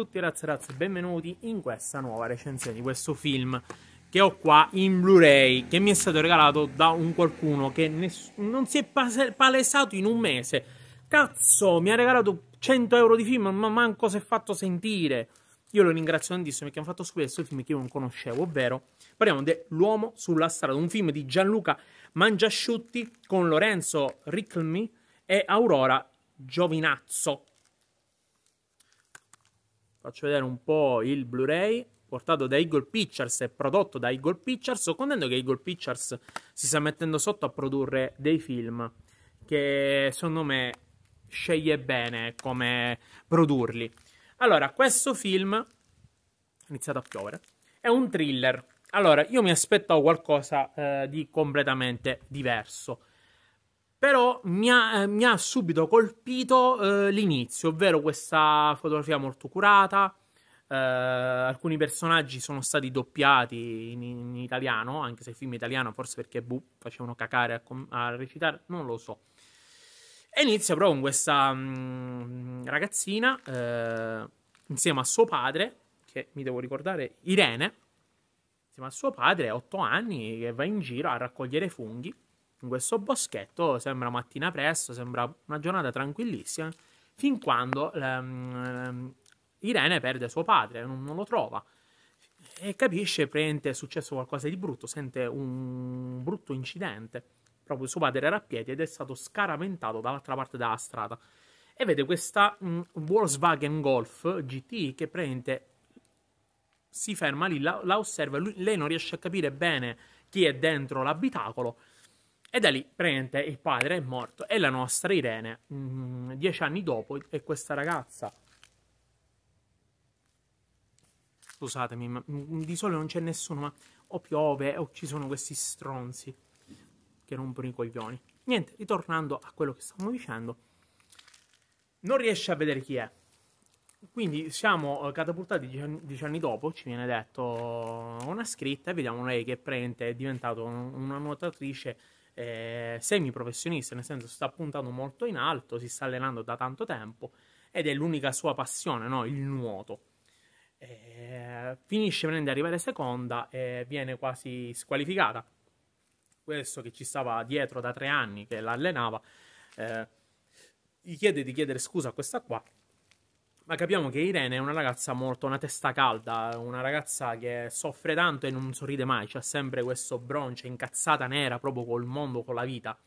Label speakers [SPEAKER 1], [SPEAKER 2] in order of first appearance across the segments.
[SPEAKER 1] tutti ragazzi e ragazze, benvenuti in questa nuova recensione di questo film che ho qua in Blu-ray, che mi è stato regalato da un qualcuno che non si è palesato in un mese. Cazzo, mi ha regalato 100 euro di film, ma manco si è fatto sentire. Io lo ringrazio tantissimo perché mi ha fatto scoprire questo film che io non conoscevo, ovvero parliamo di L'Uomo sulla strada, un film di Gianluca Mangiasciutti con Lorenzo Ricklmi e Aurora Giovinazzo faccio vedere un po' il Blu-ray portato da Eagle Pictures e prodotto da Eagle Pictures, contento che Eagle Pictures si sta mettendo sotto a produrre dei film che secondo me sceglie bene come produrli. Allora, questo film è iniziato a piovere. È un thriller. Allora, io mi aspettavo qualcosa eh, di completamente diverso. Però mi ha, eh, mi ha subito colpito eh, l'inizio, ovvero questa fotografia molto curata. Eh, alcuni personaggi sono stati doppiati in, in, italiano, anche se il film è italiano, forse perché buh, facevano cacare a, com- a recitare, non lo so. E inizia proprio con questa mh, mm, ragazzina eh, insieme a suo padre, che mi devo ricordare, Irene, insieme a suo padre, 8 anni, che va in giro a raccogliere funghi in questo boschetto, sembra mattina presto, sembra una giornata tranquillissima, fin quando um, Irene perde suo padre, non, non lo trova e capisce praticamente è successo qualcosa di brutto, sente un brutto incidente. Proprio suo padre era a piedi ed è stato scaraventato dall'altra parte della strada. E vede questa mh, mm, Volkswagen Golf GT che praticamente si ferma lì, la, la osserva, lui, lei non riesce a capire bene chi è dentro l'abitacolo e da lì, praticamente, il padre è morto. E la nostra Irene, mh, mm, dieci anni dopo, è questa ragazza. Scusatemi, ma mm, di solito non c'è nessuno, ma o piove o ci sono questi stronzi che rompono i coglioni. Niente, ritornando a quello che stavamo dicendo, non riesce a vedere chi è. Quindi siamo eh, catapultati dieci anni dopo, ci viene detto una scritta e vediamo lei che prende è diventata una nuotatrice eh, semiprofessionista, nel senso sta puntando molto in alto, si sta allenando da tanto tempo ed è l'unica sua passione, no? il nuoto. Eh, finisce venendo ad arrivare seconda e viene quasi squalificata. Questo che ci stava dietro da tre anni, che l'allenava, eh, gli chiede di chiedere scusa a questa qua ma capiamo che Irene è una ragazza molto, una testa calda, una ragazza che soffre tanto e non sorride mai, c'ha sempre questo bronce, incazzata nera proprio col mondo, con la vita.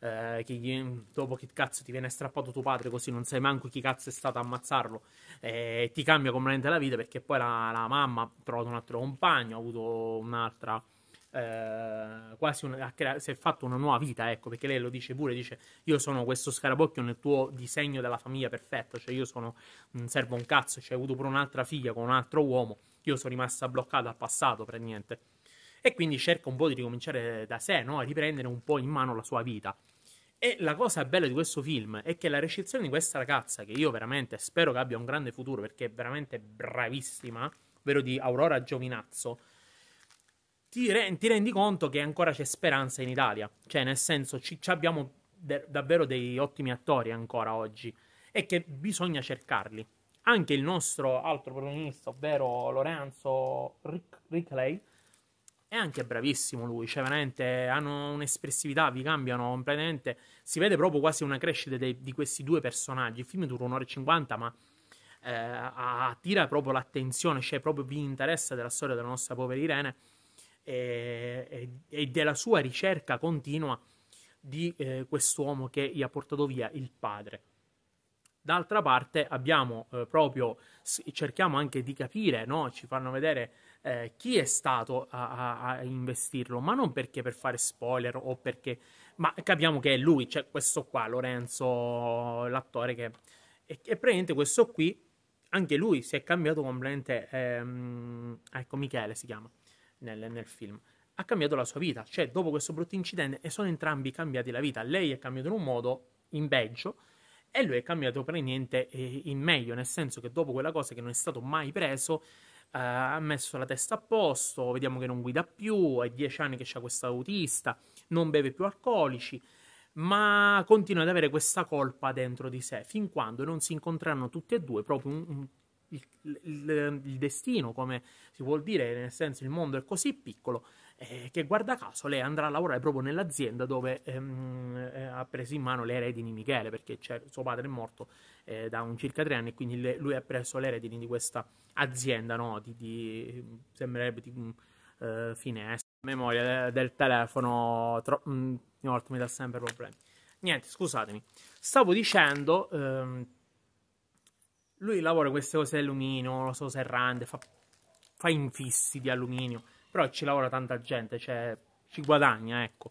[SPEAKER 1] Eh, che dopo che cazzo ti viene strappato tuo padre così non sai manco chi cazzo è stato a ammazzarlo eh, ti cambia completamente la vita perché poi la, la mamma ha trovato un altro compagno ha avuto un'altra eh, quasi un, crea- si è fatto una nuova vita, ecco, perché lei lo dice pure, dice io sono questo scarabocchio nel tuo disegno della famiglia perfetto, cioè io sono, un servo un cazzo, cioè hai avuto pure un'altra figlia con un altro uomo, io sono rimasta bloccata al passato per niente. E quindi cerca un po' di ricominciare da sé, no? A riprendere un po' in mano la sua vita. E la cosa bella di questo film è che la recensione di questa ragazza, che io veramente spero che abbia un grande futuro perché è veramente bravissima, ovvero di Aurora Giovinazzo, ti, re- ti, rendi conto che ancora c'è speranza in Italia. Cioè, nel senso, ci, ci abbiamo de- davvero dei ottimi attori ancora oggi e che bisogna cercarli. Anche il nostro altro protagonista, ovvero Lorenzo Rick- è anche bravissimo lui, cioè veramente hanno un'espressività, vi cambiano completamente, si vede proprio quasi una crescita dei, di questi due personaggi, il film dura un'ora e cinquanta ma eh, attira proprio l'attenzione, cioè proprio vi interessa della storia della nostra povera Irene e, e della sua ricerca continua di eh, quest'uomo che gli ha portato via il padre. D'altra parte abbiamo eh, proprio, cerchiamo anche di capire, no? ci fanno vedere eh, chi è stato a, a, a, investirlo, ma non perché per fare spoiler o perché, ma capiamo che è lui, cioè questo qua, Lorenzo, l'attore che è, è praticamente questo qui, anche lui si è cambiato completamente, ehm, ecco Michele si chiama, nel, nel film, ha cambiato la sua vita. Cioè, dopo questo brutto incidente, e sono entrambi cambiati la vita. Lei è cambiata in un modo, in peggio, e lui è cambiato per niente in meglio, nel senso che dopo quella cosa che non è stato mai preso, eh, ha messo la testa a posto, vediamo che non guida più, è dieci anni che c'è questo autista, non beve più alcolici, ma continua ad avere questa colpa dentro di sé, fin quando non si incontreranno tutti e due proprio un, un il, il, il destino, come si vuol dire, nel senso il mondo è così piccolo eh, che guarda caso lei andrà a lavorare proprio nell'azienda dove ehm, eh, ha preso in mano le eredi di Michele, perché c'è, suo padre è morto eh, da un circa tre anni e quindi le, lui ha preso le eredi di questa azienda, no? di, di, sembrerebbe di uh, finestra, memoria del telefono, tro- mh, mi dà sempre problemi. Niente, scusatemi. Stavo dicendo... Ehm, lui lavora queste cose di alluminio, non lo so, serrande, fa, fa infissi di alluminio, però ci lavora tanta gente, cioè ci guadagna, ecco.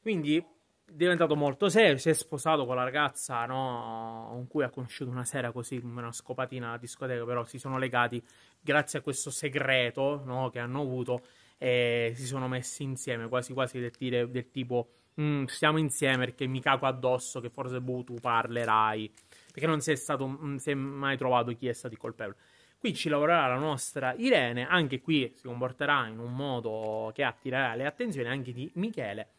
[SPEAKER 1] Quindi è diventato molto serio, si è sposato con la ragazza, no, con cui ha conosciuto una sera così, una scopatina alla discoteca, però si sono legati grazie a questo segreto, no, che hanno avuto e si sono messi insieme, quasi quasi del, dire, del tipo mm, stiamo insieme perché mi cago addosso che forse boh, tu parlerai, perché non si è, stato, mm, si è mai trovato chi è stato il colpevole. Qui ci lavorerà la nostra Irene, anche qui si comporterà in un modo che attirerà le attenzioni anche di Michele.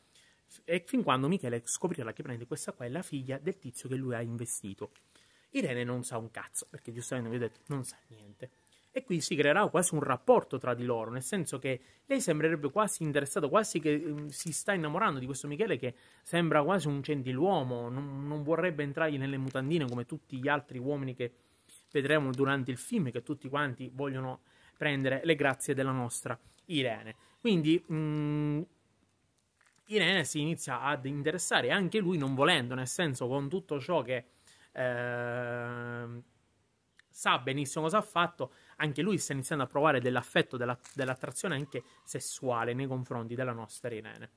[SPEAKER 1] E fin quando Michele scoprirà che prende questa qua è la figlia del tizio che lui ha investito. Irene non sa un cazzo, perché giustamente vi ho detto non sa niente e qui si creerà quasi un rapporto tra di loro, nel senso che lei sembrerebbe quasi interessata, quasi che mm, si sta innamorando di questo Michele che sembra quasi un gentiluomo, non, non vorrebbe entrargli nelle mutandine come tutti gli altri uomini che vedremo durante il film, che tutti quanti vogliono prendere le grazie della nostra Irene. Quindi mh, mm, Irene si inizia ad interessare anche lui non volendo, nel senso con tutto ciò che... Eh, sa benissimo cosa ha fatto, anche lui sta iniziando a provare dell'affetto, della, dell'attrazione anche sessuale nei confronti della nostra Irene.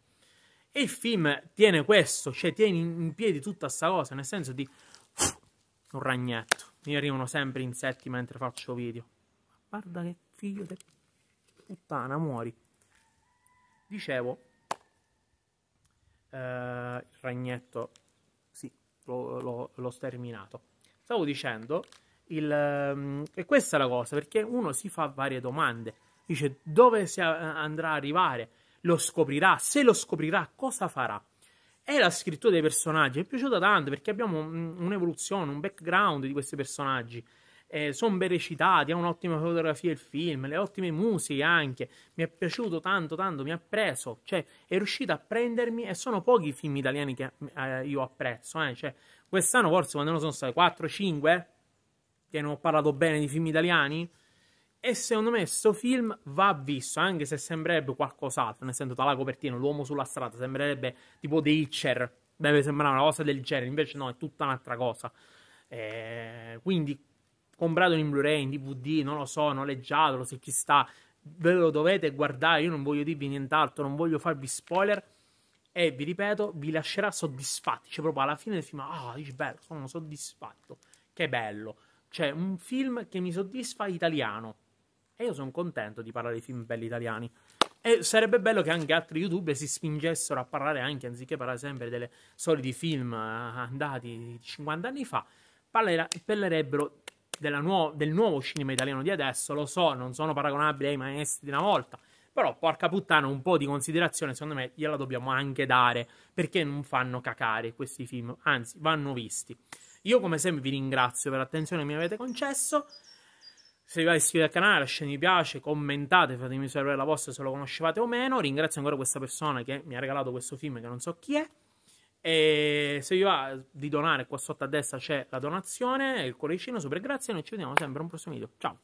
[SPEAKER 1] E il film tiene questo, cioè tiene in piedi tutta questa cosa, nel senso di un ragnetto. Mi arrivano sempre insetti mentre faccio video. Guarda che figlio di puttana, muori. Dicevo, eh, il ragnetto, sì, l'ho, l'ho, l'ho sterminato. Stavo dicendo il, ehm, e questa è la cosa, perché uno si fa varie domande, dice dove eh, andrà a arrivare, lo scoprirà, se lo scoprirà cosa farà. E la scrittura dei personaggi mi è piaciuta tanto perché abbiamo mm, un'evoluzione, un background di questi personaggi. Eh, sono ben recitati, ha un'ottima fotografia il film, le ottime musiche anche. Mi è piaciuto tanto, tanto, mi ha preso, cioè è riuscito a prendermi e sono pochi i film italiani che eh, io apprezzo. Eh. Cioè, quest'anno forse quando ne sono stati 4-5 che non ho parlato bene di film italiani. E secondo me questo film va visto, anche se sembrerebbe qualcos'altro, nel senso dalla copertina, l'uomo sulla strada, sembrerebbe tipo The Hitcher, deve sembrare una cosa del genere, invece no, è tutta un'altra cosa. Eh, quindi compratelo in Blu-ray, in DVD, non lo so, noleggiatelo se ci sta, ve lo dovete guardare, io non voglio dirvi nient'altro, non voglio farvi spoiler e vi ripeto, vi lascerà soddisfatti, cioè proprio alla fine del film, ah, dici bello, sono soddisfatto, che bello. C'è cioè, un film che mi soddisfa italiano. E io sono contento di parlare di film belli italiani. E sarebbe bello che anche altri youtuber si spingessero a parlare anche, anziché parlare sempre delle soliti film eh, andati 50 anni fa, parlerebbero nuo- del nuovo cinema italiano di adesso. Lo so, non sono paragonabili ai maestri di una volta. Però, porca puttana, un po' di considerazione, secondo me, gliela dobbiamo anche dare, perché non fanno cacare questi film, anzi, vanno visti. Io come sempre vi ringrazio per l'attenzione che mi avete concesso. Se vi va iscrivete al canale, lasciate mi piace, commentate, fatemi sapere la vostra se lo conoscevate o meno. Ringrazio ancora questa persona che mi ha regalato questo film che non so chi è. E se vi va di donare, qua sotto a destra c'è la donazione, il cuoricino, super grazie. Noi ci vediamo sempre in un prossimo video. Ciao!